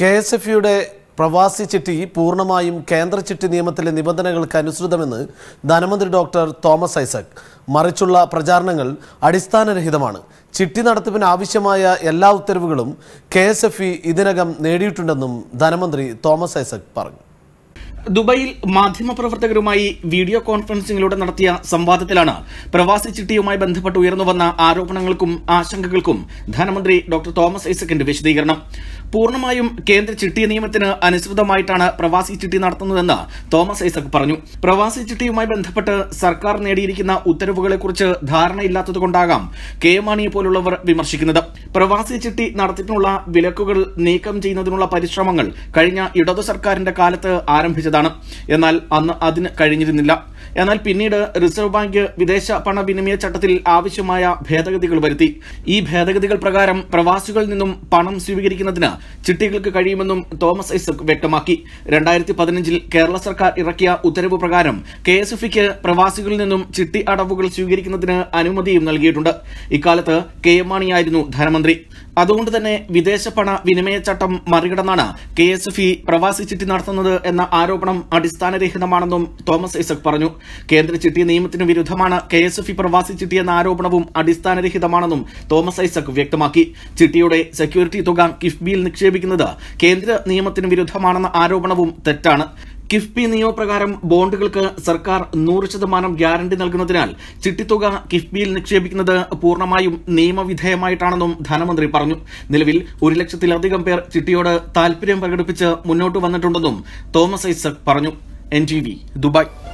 K S F യുടെ പ്രവാസി ചിട്ടി പൂർണ്ണമായും കേന്ദ്ര ചിട്ടി നിയമത്തിലെ നിബന്ധനകൾക്ക് അനുസൃതമെന്ന് ധനമന്ത്രി ഡോക്ടർ തോമസ് ഐസക് മറിച്ചുള്ള പ്രചാരണങ്ങൾ അടിസ്ഥാനരഹിതമാണ് ചിട്ടി നടത്തിപ്പിന് ആവശ്യമായ എല്ലാ ഉത്തരവുകളും കെ ഇതിനകം നേടിയിട്ടുണ്ടെന്നും ധനമന്ത്രി തോമസ് ഐസക് പറഞ്ഞു ദുബൈയിൽ മാധ്യമപ്രവർത്തകരുമായി വീഡിയോ കോൺഫറൻസിംഗിലൂടെ നടത്തിയ സംവാദത്തിലാണ് പ്രവാസി ചിട്ടിയുമായി ബന്ധപ്പെട്ട് ഉയർന്നുവന്ന ആരോപണങ്ങൾക്കും ആശങ്കകൾക്കും ധനമന്ത്രി ഡോക്ടർ തോമസ് ഐസക്കിന്റെ വിശദീകരണം പൂർണ്ണമായും കേന്ദ്ര ചിട്ടി നിയമത്തിന് അനുസൃതമായിട്ടാണ് പ്രവാസി ചിട്ടി നടത്തുന്നതെന്ന് തോമസ് ഐസക് പറഞ്ഞു പ്രവാസി ചിട്ടിയുമായി ബന്ധപ്പെട്ട് സർക്കാർ നേടിയിരിക്കുന്ന ഉത്തരവുകളെക്കുറിച്ച് ധാരണയില്ലാത്തതുകൊണ്ടാകാം കെ മാണിയെ പോലുള്ളവർ വിമർശിക്കുന്നത് പ്രവാസി ചിട്ടി നടത്തിപ്പിനുള്ള വിലക്കുകൾ നീക്കം ചെയ്യുന്നതിനുള്ള പരിശ്രമങ്ങൾ കഴിഞ്ഞ ഇടതു സർക്കാരിന്റെ കാലത്ത് ആരംഭിച്ചു ആരംഭിച്ചതാണ് എന്നാൽ അന്ന് അതിന് കഴിഞ്ഞിരുന്നില്ല എന്നാൽ പിന്നീട് റിസർവ് ബാങ്ക് വിദേശ പണവിനിമയ ചട്ടത്തിൽ ആവശ്യമായ ഭേദഗതികൾ വരുത്തി ഈ ഭേദഗതികൾ പ്രകാരം പ്രവാസികളിൽ നിന്നും പണം സ്വീകരിക്കുന്നതിന് ചിട്ടികൾക്ക് കഴിയുമെന്നും തോമസ് ഐസക് വ്യക്തമാക്കി രണ്ടായിരത്തി പതിനഞ്ചിൽ കേരള സർക്കാർ ഇറക്കിയ ഉത്തരവ് പ്രകാരം കെ എസ് എഫ് പ്രവാസികളിൽ നിന്നും ചിട്ടി അടവുകൾ സ്വീകരിക്കുന്നതിന് അനുമതിയും നൽകിയിട്ടുണ്ട് ഇക്കാലത്ത് കെ എം മാണിയായിരുന്നു ധനമന്ത്രി അതുകൊണ്ട് തന്നെ വിദേശ പണ വിനിമയ ചട്ടം മറികടന്നാണ് കെ എസ് എഫ് ഇ പ്രവാസി ചിട്ടി നടത്തുന്നത് എന്ന ആരോപണം ആരോപണം അടിസ്ഥാനരഹിതമാണെന്നും തോമസ് ഐസക് പറഞ്ഞു കേന്ദ്ര ചിട്ടി നിയമത്തിന് വിരുദ്ധമാണ് കെ എസ് എഫ് ഇ പ്രവാസി ചിട്ടിയെന്ന ആരോപണവും അടിസ്ഥാനരഹിതമാണെന്നും തോമസ് ഐസക് വ്യക്തമാക്കി ചിട്ടിയുടെ സെക്യൂരിറ്റി തുക കിഫ്ബിയിൽ നിക്ഷേപിക്കുന്നത് കേന്ദ്ര നിയമത്തിന് വിരുദ്ധമാണെന്ന ആരോപണവും തെറ്റാണ് കിഫ്ബി നിയമപ്രകാരം ബോണ്ടുകൾക്ക് സർക്കാർ നൂറ് ശതമാനം ഗ്യാരണ്ടി നൽകുന്നതിനാൽ ചിട്ടിത്തുക കിഫ്ബിയിൽ നിക്ഷേപിക്കുന്നത് പൂർണ്ണമായും നിയമവിധേയമായിട്ടാണെന്നും ധനമന്ത്രി പറഞ്ഞു നിലവിൽ ഒരു ലക്ഷത്തിലധികം പേർ ചിട്ടിയോട് താൽപര്യം പ്രകടിപ്പിച്ച് മുന്നോട്ട് വന്നിട്ടുണ്ടെന്നും തോമസ് ഐസക് പറഞ്ഞു എൻ ദുബായ്